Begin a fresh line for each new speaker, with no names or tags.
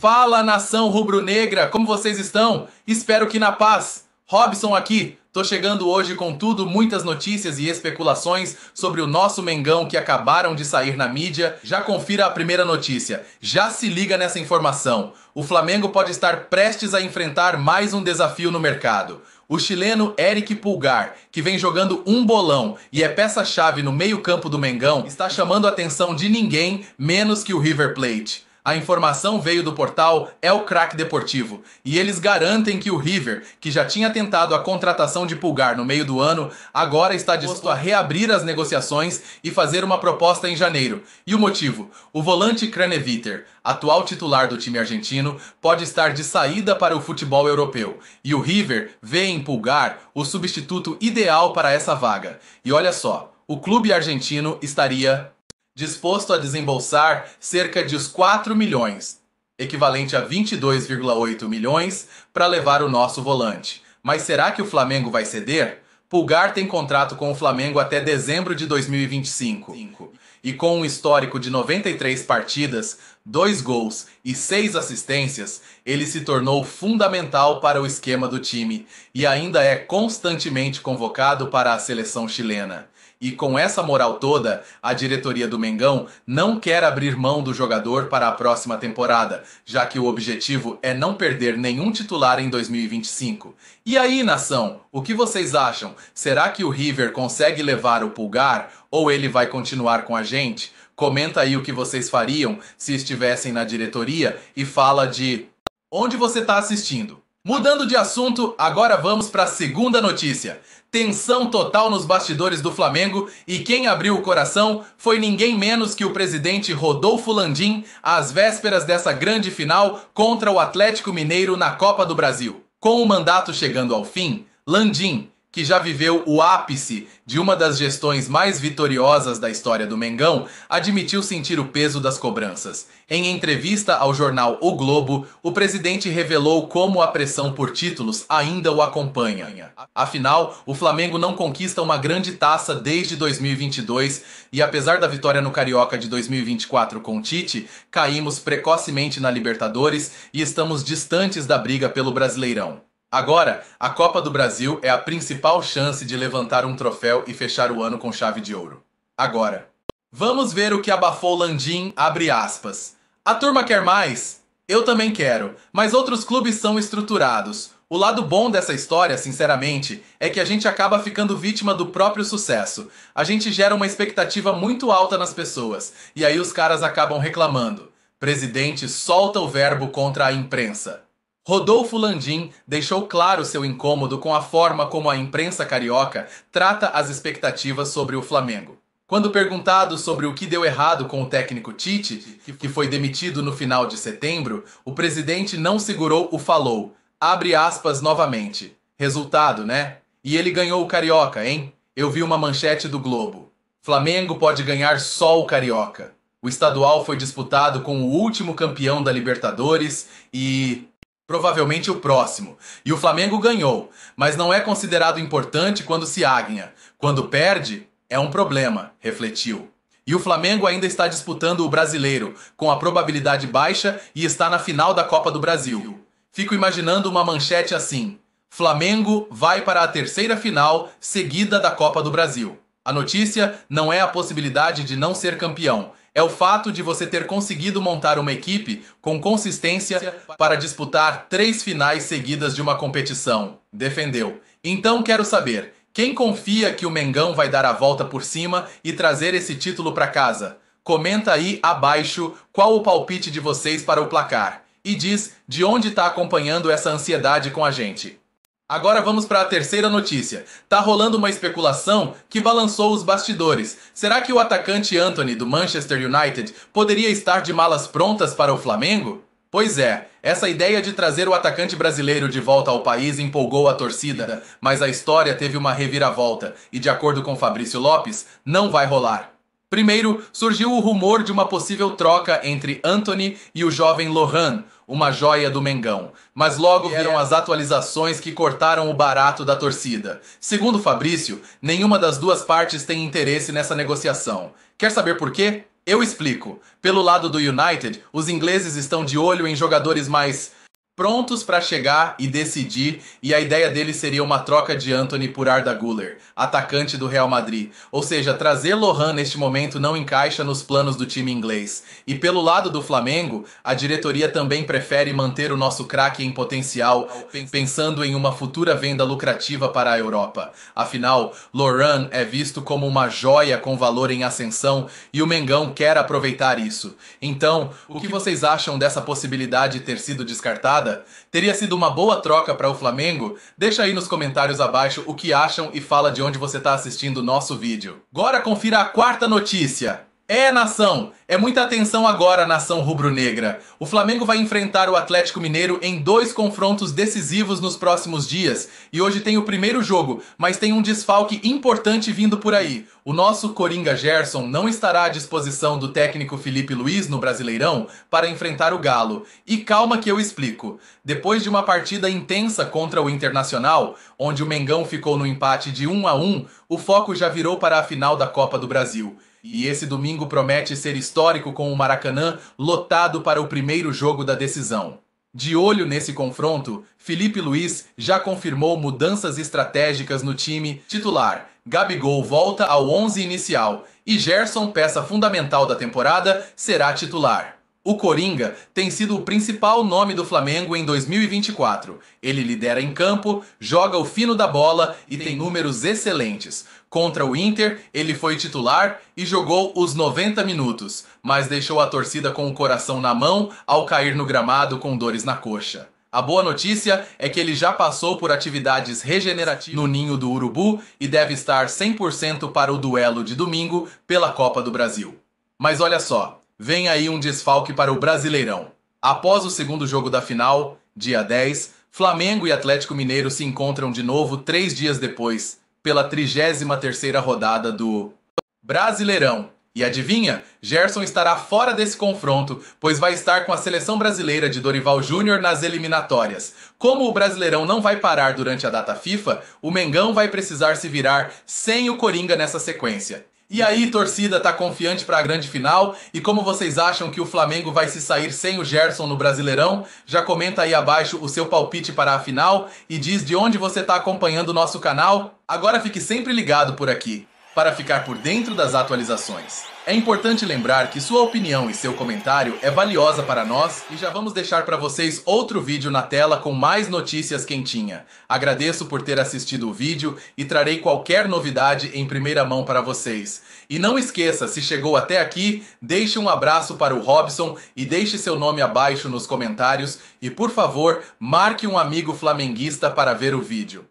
Fala nação rubro-negra, como vocês estão? Espero que na paz. Robson aqui. Tô chegando hoje com tudo, muitas notícias e especulações sobre o nosso Mengão que acabaram de sair na mídia. Já confira a primeira notícia. Já se liga nessa informação. O Flamengo pode estar prestes a enfrentar mais um desafio no mercado. O chileno Eric Pulgar, que vem jogando um bolão e é peça-chave no meio-campo do Mengão, está chamando a atenção de ninguém menos que o River Plate. A informação veio do portal É o Crack Deportivo e eles garantem que o River, que já tinha tentado a contratação de Pulgar no meio do ano, agora está disposto a reabrir as negociações e fazer uma proposta em janeiro. E o motivo? O volante Craneviter, atual titular do time argentino, pode estar de saída para o futebol europeu e o River vê em Pulgar o substituto ideal para essa vaga. E olha só, o clube argentino estaria disposto a desembolsar cerca de os 4 milhões, equivalente a 22,8 milhões, para levar o nosso volante. Mas será que o Flamengo vai ceder? Pulgar tem contrato com o Flamengo até dezembro de 2025. E com um histórico de 93 partidas, dois gols e seis assistências, ele se tornou fundamental para o esquema do time e ainda é constantemente convocado para a seleção chilena. E com essa moral toda, a diretoria do Mengão não quer abrir mão do jogador para a próxima temporada, já que o objetivo é não perder nenhum titular em 2025. E aí, nação, o que vocês acham? Será que o River consegue levar o pulgar ou ele vai continuar com a gente? Comenta aí o que vocês fariam se estivessem na diretoria e fala de onde você está assistindo. Mudando de assunto, agora vamos para a segunda notícia. Tensão total nos bastidores do Flamengo e quem abriu o coração foi ninguém menos que o presidente Rodolfo Landim às vésperas dessa grande final contra o Atlético Mineiro na Copa do Brasil. Com o mandato chegando ao fim, Landim, que já viveu o ápice de uma das gestões mais vitoriosas da história do Mengão, admitiu sentir o peso das cobranças. Em entrevista ao jornal O Globo, o presidente revelou como a pressão por títulos ainda o acompanha. Afinal, o Flamengo não conquista uma grande taça desde 2022 e, apesar da vitória no Carioca de 2024 com Tite, caímos precocemente na Libertadores e estamos distantes da briga pelo Brasileirão. Agora, a Copa do Brasil é a principal chance de levantar um troféu e fechar o ano com chave de ouro. Agora. Vamos ver o que abafou Landim, abre aspas. A turma quer mais? Eu também quero, mas outros clubes são estruturados. O lado bom dessa história, sinceramente, é que a gente acaba ficando vítima do próprio sucesso. A gente gera uma expectativa muito alta nas pessoas, e aí os caras acabam reclamando. Presidente solta o verbo contra a imprensa. Rodolfo Landim deixou claro seu incômodo com a forma como a imprensa carioca trata as expectativas sobre o Flamengo. Quando perguntado sobre o que deu errado com o técnico Tite, que foi demitido no final de setembro, o presidente não segurou o falou. Abre aspas novamente. Resultado, né? E ele ganhou o Carioca, hein? Eu vi uma manchete do Globo. Flamengo pode ganhar só o Carioca. O estadual foi disputado com o último campeão da Libertadores e provavelmente o próximo. E o Flamengo ganhou, mas não é considerado importante quando se agna. Quando perde, é um problema, refletiu. E o Flamengo ainda está disputando o brasileiro, com a probabilidade baixa e está na final da Copa do Brasil. Fico imaginando uma manchete assim: Flamengo vai para a terceira final seguida da Copa do Brasil. A notícia não é a possibilidade de não ser campeão, é o fato de você ter conseguido montar uma equipe com consistência para disputar três finais seguidas de uma competição. Defendeu. Então quero saber, quem confia que o Mengão vai dar a volta por cima e trazer esse título para casa? Comenta aí abaixo qual o palpite de vocês para o placar. E diz de onde está acompanhando essa ansiedade com a gente. Agora vamos para a terceira notícia. Tá rolando uma especulação que balançou os bastidores. Será que o atacante Anthony do Manchester United poderia estar de malas prontas para o Flamengo? Pois é, essa ideia de trazer o atacante brasileiro de volta ao país empolgou a torcida, mas a história teve uma reviravolta e, de acordo com Fabrício Lopes, não vai rolar. Primeiro, surgiu o rumor de uma possível troca entre Anthony e o jovem Lohan, uma joia do Mengão. Mas logo vieram é. as atualizações que cortaram o barato da torcida. Segundo Fabrício, nenhuma das duas partes tem interesse nessa negociação. Quer saber por quê? Eu explico. Pelo lado do United, os ingleses estão de olho em jogadores mais prontos para chegar e decidir, e a ideia dele seria uma troca de Anthony por Arda Güler, atacante do Real Madrid. Ou seja, trazer Lohan neste momento não encaixa nos planos do time inglês. E pelo lado do Flamengo, a diretoria também prefere manter o nosso craque em potencial, pensando em uma futura venda lucrativa para a Europa. Afinal, Lohan é visto como uma joia com valor em ascensão e o Mengão quer aproveitar isso. Então, o que vocês acham dessa possibilidade ter sido descartada? temporada? Teria sido uma boa troca para o Flamengo? Deixa aí nos comentários abaixo o que acham e fala de onde você está assistindo o nosso vídeo. Agora confira a quarta notícia. É, nação! É muita atenção agora, nação rubro-negra. O Flamengo vai enfrentar o Atlético Mineiro em dois confrontos decisivos nos próximos dias. E hoje tem o primeiro jogo, mas tem um desfalque importante vindo por aí. O nosso Coringa Gerson não estará à disposição do técnico Felipe Luiz no Brasileirão para enfrentar o Galo. E calma que eu explico. Depois de uma partida intensa contra o Internacional, onde o Mengão ficou no empate de 1 a 1, o foco já virou para a final da Copa do Brasil. E esse domingo promete ser histórico com o Maracanã lotado para o primeiro jogo da decisão. De olho nesse confronto, Felipe Luiz já confirmou mudanças estratégicas no time titular. Gabigol volta ao 11 inicial e Gerson, peça fundamental da temporada, será titular. O Coringa tem sido o principal nome do Flamengo em 2024. Ele lidera em campo, joga o fino da bola e tem números excelentes. Contra o Inter, ele foi titular e jogou os 90 minutos, mas deixou a torcida com o coração na mão ao cair no gramado com dores na coxa. A boa notícia é que ele já passou por atividades regenerativas no ninho do Urubu e deve estar 100% para o duelo de domingo pela Copa do Brasil. Mas olha só, Vem aí um desfalque para o Brasileirão. Após o segundo jogo da final, dia 10, Flamengo e Atlético Mineiro se encontram de novo três dias depois, pela 33ª rodada do Brasileirão. E adivinha? Gerson estará fora desse confronto, pois vai estar com a seleção brasileira de Dorival Júnior nas eliminatórias. Como o Brasileirão não vai parar durante a data FIFA, o Mengão vai precisar se virar sem o Coringa nessa sequência. E aí, torcida, tá confiante para a grande final? E como vocês acham que o Flamengo vai se sair sem o Gerson no Brasileirão? Já comenta aí abaixo o seu palpite para a final e diz de onde você tá acompanhando o nosso canal. Agora fique sempre ligado por aqui para ficar por dentro das atualizações. É importante lembrar que sua opinião e seu comentário é valiosa para nós e já vamos deixar para vocês outro vídeo na tela com mais notícias quentinha. Agradeço por ter assistido o vídeo e trarei qualquer novidade em primeira mão para vocês. E não esqueça, se chegou até aqui, deixe um abraço para o Robson e deixe seu nome abaixo nos comentários e por favor, marque um amigo flamenguista para ver o vídeo.